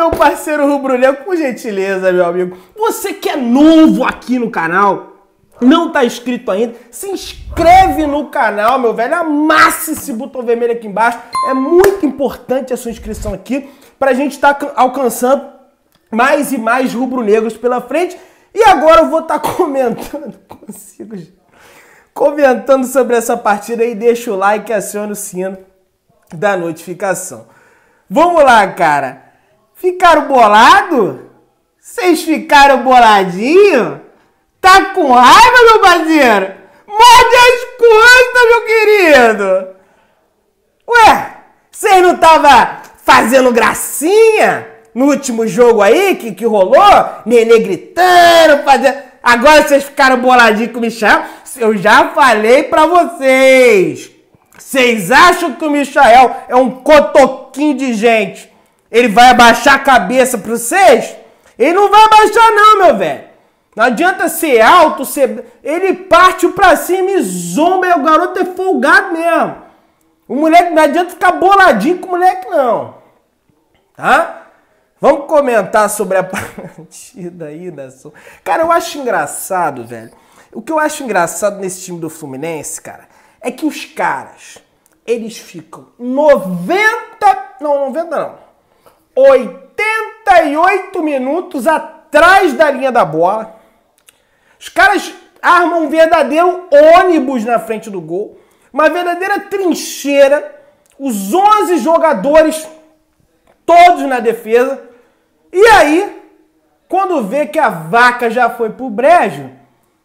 meu parceiro rubro-negro com gentileza, meu amigo. Você que é novo aqui no canal, não tá inscrito ainda, se inscreve no canal, meu velho. Amasse esse botão vermelho aqui embaixo. É muito importante a sua inscrição aqui pra gente estar tá alcançando mais e mais rubro-negros pela frente. E agora eu vou estar tá comentando, consigo, comentando sobre essa partida aí. Deixa o like e aciona o sino da notificação. Vamos lá, cara. Ficaram bolado? Vocês ficaram boladinho? Tá com raiva, meu parceiro? Morde as costas, meu querido! Ué, vocês não tava fazendo gracinha no último jogo aí que, que rolou? Nenê gritando, fazendo... Agora vocês ficaram boladinhos com o Michel? Eu já falei pra vocês! Vocês acham que o Michael é um cotoquinho de gente? Ele vai abaixar a cabeça para vocês? Ele não vai abaixar não, meu velho. Não adianta ser alto, ser... ele parte para cima e zomba. O garoto é folgado mesmo. O moleque não adianta ficar boladinho com o moleque, não. Tá? Vamos comentar sobre a partida aí, Nelson. Cara, eu acho engraçado, velho. O que eu acho engraçado nesse time do Fluminense, cara, é que os caras, eles ficam 90. Não, 90 não. 88 minutos atrás da linha da bola. Os caras armam um verdadeiro ônibus na frente do gol, uma verdadeira trincheira. Os 11 jogadores, todos na defesa. E aí, quando vê que a vaca já foi pro brejo,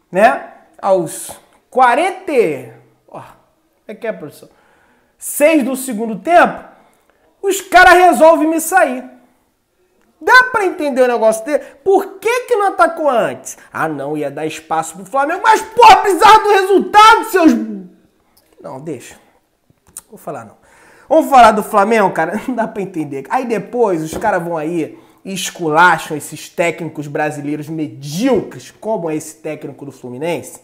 né? Aos 40. Ó, é que é, professor? 6 do segundo tempo, os caras resolvem me sair. Dá para entender o negócio dele? Por que que não atacou antes? Ah, não, ia dar espaço pro Flamengo, mas porra, precisava do resultado, seus... Não, deixa. Vou falar não. Vamos falar do Flamengo, cara? Não dá para entender. Aí depois os caras vão aí e esculacham esses técnicos brasileiros medíocres, como é esse técnico do Fluminense.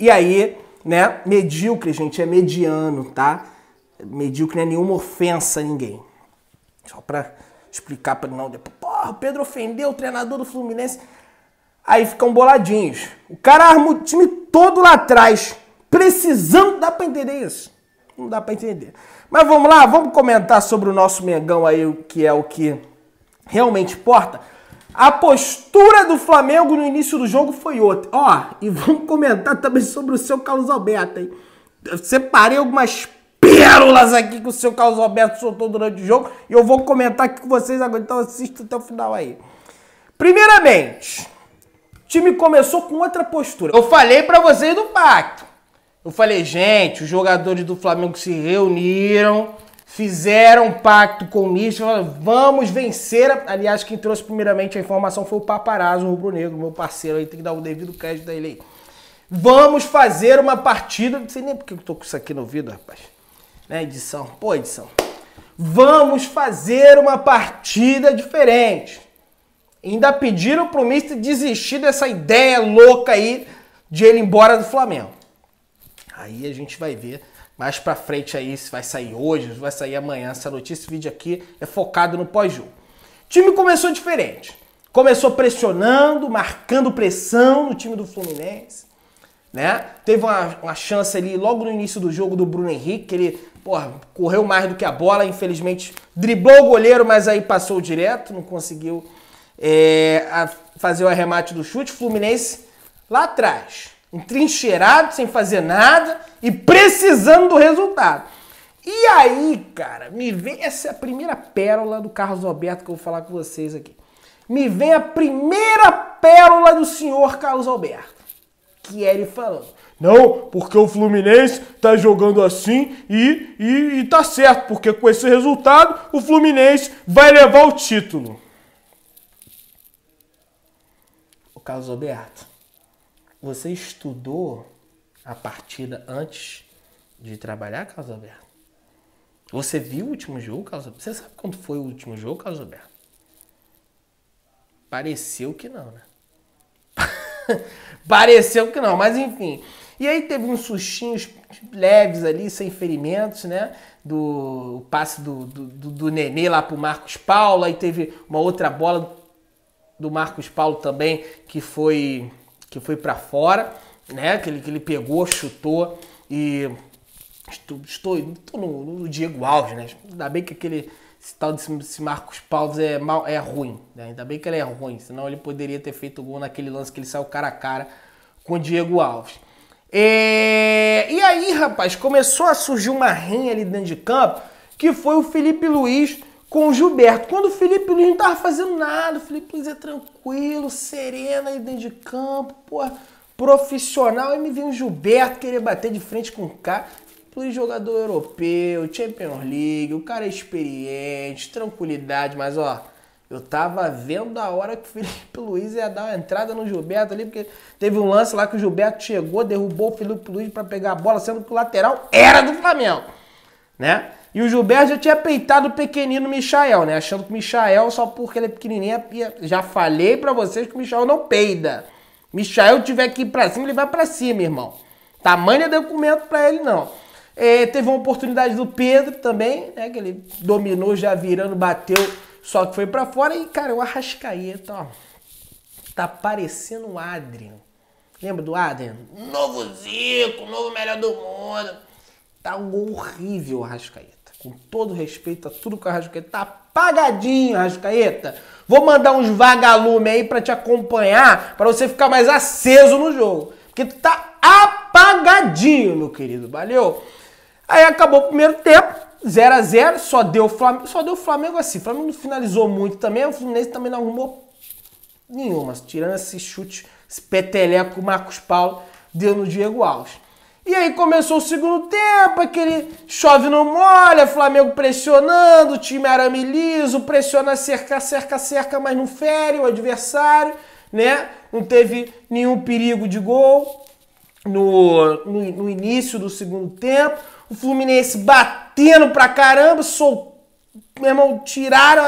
E aí, né, medíocre, gente, é mediano, tá? Medíocre não é nenhuma ofensa a ninguém. Só pra explicar para não depois Porra, o Pedro ofendeu o treinador do Fluminense. Aí ficam boladinhos. O cara arma o time todo lá atrás. Precisando, dá pra entender isso. Não dá pra entender. Mas vamos lá, vamos comentar sobre o nosso Mengão aí, que é o que realmente importa. A postura do Flamengo no início do jogo foi outra. Ó, e vamos comentar também sobre o seu Carlos Alberto, hein? Eu separei algumas pérolas aqui que o seu Carlos Alberto soltou durante o jogo e eu vou comentar aqui com vocês agora, então assista até o final aí. Primeiramente, o time começou com outra postura. Eu falei para vocês do pacto. Eu falei, gente, os jogadores do Flamengo se reuniram, fizeram um pacto com o Mister, falaram, vamos vencer. Aliás, quem trouxe primeiramente a informação foi o Paparazzo, o Rubro Negro, meu parceiro aí, tem que dar o devido crédito a ele aí. Vamos fazer uma partida. Não sei nem porque eu tô com isso aqui no ouvido, rapaz né, edição? Pô, edição. Vamos fazer uma partida diferente. Ainda pediram pro Mister desistir dessa ideia louca aí de ele ir embora do Flamengo. Aí a gente vai ver mais pra frente aí se vai sair hoje, se vai sair amanhã essa notícia. Esse vídeo aqui é focado no pós-jogo. O time começou diferente. Começou pressionando, marcando pressão no time do Fluminense né? Teve uma, uma chance ali logo no início do jogo do Bruno Henrique, que ele porra, correu mais do que a bola, infelizmente driblou o goleiro, mas aí passou direto, não conseguiu é, fazer o arremate do chute. Fluminense lá atrás, entrincheirado, sem fazer nada e precisando do resultado. E aí, cara, me vem essa é primeira pérola do Carlos Alberto que eu vou falar com vocês aqui. Me vem a primeira pérola do senhor Carlos Alberto que falando. Não, porque o Fluminense tá jogando assim e, e, e tá certo, porque com esse resultado o Fluminense vai levar o título. O Carlos Alberto, você estudou a partida antes de trabalhar, Carlos Alberto? Você viu o último jogo, Carlos Alberto? Você sabe quando foi o último jogo, Carlos Alberto? Pareceu que não, né? Pareceu que não, mas enfim. E aí teve uns sustinhos leves ali, sem ferimentos, né? Do passe do, do, do, do Nenê lá pro Marcos Paulo. Aí teve uma outra bola do Marcos Paulo também que foi que foi para fora, né? Que ele, que ele pegou, chutou e estou, estou, estou no, no Diego Alves, né? Ainda bem que aquele esse tal se Marcos Paulo é, mal, é ruim. Né? Ainda bem que ele é ruim, senão ele poderia ter feito gol naquele lance que ele saiu cara a cara com o Diego Alves. É... E aí, rapaz, começou a surgir uma rinha ali dentro de campo, que foi o Felipe Luiz com o Gilberto. Quando o Felipe Luiz não estava fazendo nada, o Felipe Luiz é tranquilo, sereno ali dentro de campo, porra, profissional. Aí me vem o Gilberto querer bater de frente com o cara. Inclui tipo, jogador europeu, Champions League, o cara é experiente, tranquilidade, mas ó, eu tava vendo a hora que o Felipe Luiz ia dar uma entrada no Gilberto ali, porque teve um lance lá que o Gilberto chegou, derrubou o Felipe Luiz para pegar a bola, sendo que o lateral era do Flamengo, né? E o Gilberto já tinha peitado o pequenino Michael, né? Achando que o Michael, só porque ele é pequenininho, é já falei para vocês que o Michael não peida. Michael tiver que ir pra cima, ele vai para cima, irmão. Tamanho é documento para ele, não. É, teve uma oportunidade do Pedro também, né? Que ele dominou já virando, bateu, só que foi para fora. E, cara, o Arrascaeta, ó, tá parecendo o Adrian. Lembra do Adrian? Novo Zico, novo melhor do mundo. Tá um horrível o Arrascaeta. Com todo respeito a tudo que o Arrascaeta tá apagadinho, Arrascaeta. Vou mandar uns vagalume aí para te acompanhar, para você ficar mais aceso no jogo. Porque tu tá apagadinho, meu querido. Valeu? Aí acabou o primeiro tempo, 0 a 0 só deu Flamengo, só deu Flamengo assim. O Flamengo não finalizou muito também, o Fluminense também não arrumou nenhuma, tirando esse chute, esse peteleco, Marcos Paulo deu no Diego Alves. E aí começou o segundo tempo, aquele chove não molha, Flamengo pressionando, o time arame liso, pressiona cerca, cerca, cerca, mas não fere o adversário, né? Não teve nenhum perigo de gol no, no, no início do segundo tempo. O Fluminense batendo pra caramba, soltou, meu irmão, tiraram,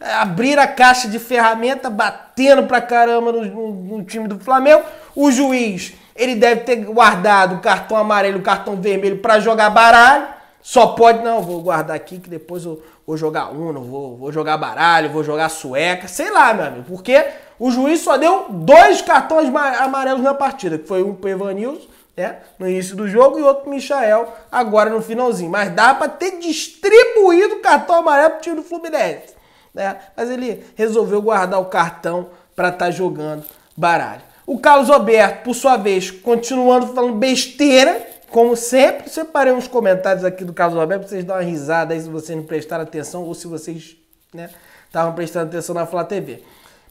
eh, abriram a caixa de ferramenta, batendo pra caramba no, no, no time do Flamengo. O juiz, ele deve ter guardado o cartão amarelo, o cartão vermelho para jogar baralho. Só pode, não, vou guardar aqui que depois eu vou jogar Uno, vou, vou jogar baralho, vou jogar sueca, sei lá, meu amigo, porque o juiz só deu dois cartões amarelos na partida, que foi um pro Evanilson, né, no início do jogo e outro pro Michael agora no finalzinho. Mas dá para ter distribuído o cartão amarelo pro time do Fluminense, né? Mas ele resolveu guardar o cartão para estar tá jogando baralho. O Carlos Alberto, por sua vez, continuando falando besteira, como sempre, separei uns comentários aqui do Carlos Alberto para vocês darem uma risada aí se vocês não prestaram atenção ou se vocês, né, estavam prestando atenção na Flá TV.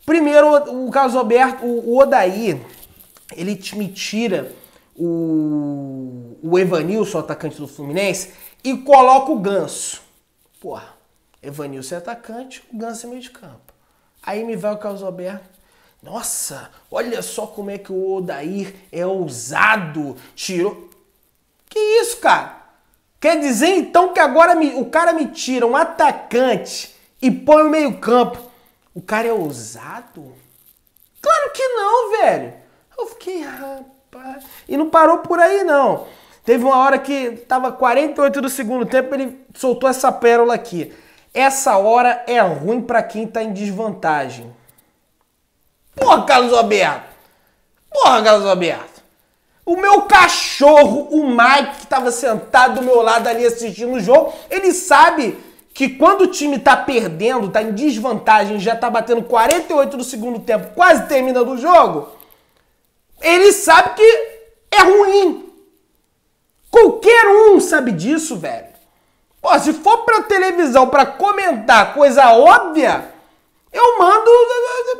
Primeiro, o Carlos Alberto, o Odaí, ele me tira o, o Evanilson, o atacante do Fluminense, e coloca o Ganso. Porra, Evanilson é atacante, o Ganso é meio de campo. Aí me vai o Carlos Alberto. Nossa, olha só como é que o Odair é ousado. Tirou. Que isso, cara? Quer dizer então que agora me, o cara me tira um atacante e põe o meio-campo o cara é ousado? Claro que não, velho. Eu fiquei, rapaz. E não parou por aí, não. Teve uma hora que tava 48 do segundo tempo, ele soltou essa pérola aqui. Essa hora é ruim para quem tá em desvantagem. Porra, Carlos Alberto! Porra, Carlos Alberto! O meu cachorro, o Mike, que tava sentado do meu lado ali assistindo o jogo, ele sabe que quando o time tá perdendo, tá em desvantagem, já tá batendo 48 do segundo tempo, quase termina do jogo, ele sabe que é ruim. Qualquer um sabe disso, velho. Pô, se for pra televisão pra comentar coisa óbvia, eu mando.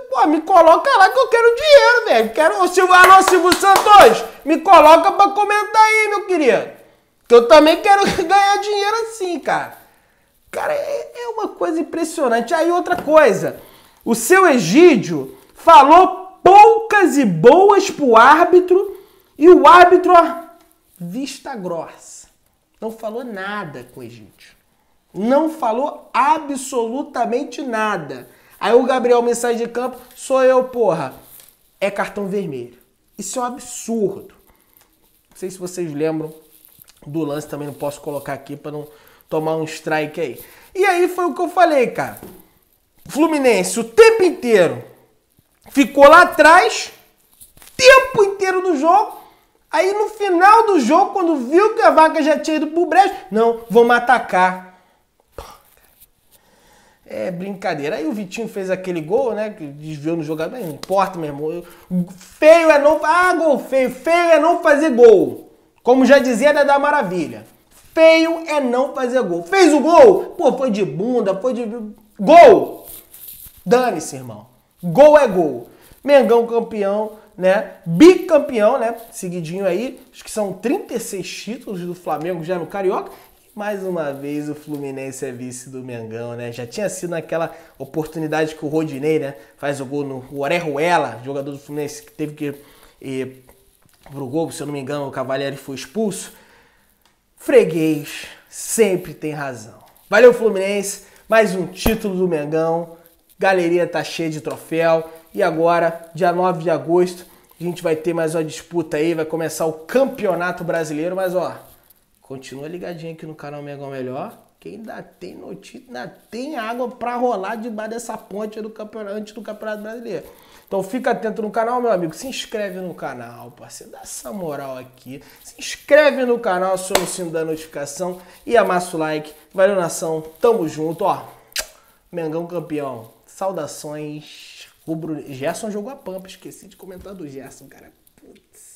Pô, me coloca lá que eu quero dinheiro, velho. Quero. Alô, Silvio Santos, me coloca pra comentar aí, meu querido. Que eu também quero ganhar dinheiro assim, cara. Cara, é, é uma coisa impressionante. Aí outra coisa, o seu Egídio falou poucas e boas pro árbitro e o árbitro, ó, vista grossa. Não falou nada com o Egídio. Não falou absolutamente nada. Aí o Gabriel me sai de campo, sou eu, porra. É cartão vermelho. Isso é um absurdo. Não sei se vocês lembram do lance, também não posso colocar aqui para não tomar um strike aí. E aí foi o que eu falei, cara. Fluminense o tempo inteiro ficou lá atrás, tempo inteiro do jogo. Aí no final do jogo, quando viu que a vaca já tinha ido pro brejo, não, vamos atacar. É brincadeira. Aí o Vitinho fez aquele gol, né? Que desviou no jogador. Não importa, meu irmão. Feio é não. Ah, gol feio. Feio é não fazer gol. Como já dizia da Maravilha. Feio é não fazer gol. Fez o gol? Pô, foi de bunda, foi de. Gol! Dane-se, irmão. Gol é gol. Mengão campeão, né? Bicampeão, né? Seguidinho aí. Acho que são 36 títulos do Flamengo já no Carioca. Mais uma vez o Fluminense é vice do Mengão, né? Já tinha sido naquela oportunidade que o Rodinei, né? Faz o gol no o Orejuela, jogador do Fluminense, que teve que ir pro gol, se eu não me engano, o Cavalieri foi expulso freguês sempre tem razão. Valeu, Fluminense! Mais um título do Mengão. Galeria tá cheia de troféu. E agora, dia 9 de agosto, a gente vai ter mais uma disputa aí. Vai começar o Campeonato Brasileiro. Mas ó, continua ligadinho aqui no canal Mengão Melhor. Que ainda tem notícia, ainda tem água para rolar debaixo dessa ponte do campeonato, antes do Campeonato Brasileiro. Então fica atento no canal, meu amigo. Se inscreve no canal, parceiro. Dá essa moral aqui. Se inscreve no canal, aciona o sino da notificação e amassa o like. Valeu, nação. Tamo junto, ó. Mengão campeão. Saudações. Bruno, Gerson jogou a pampa. Esqueci de comentar do Gerson, cara. Putz.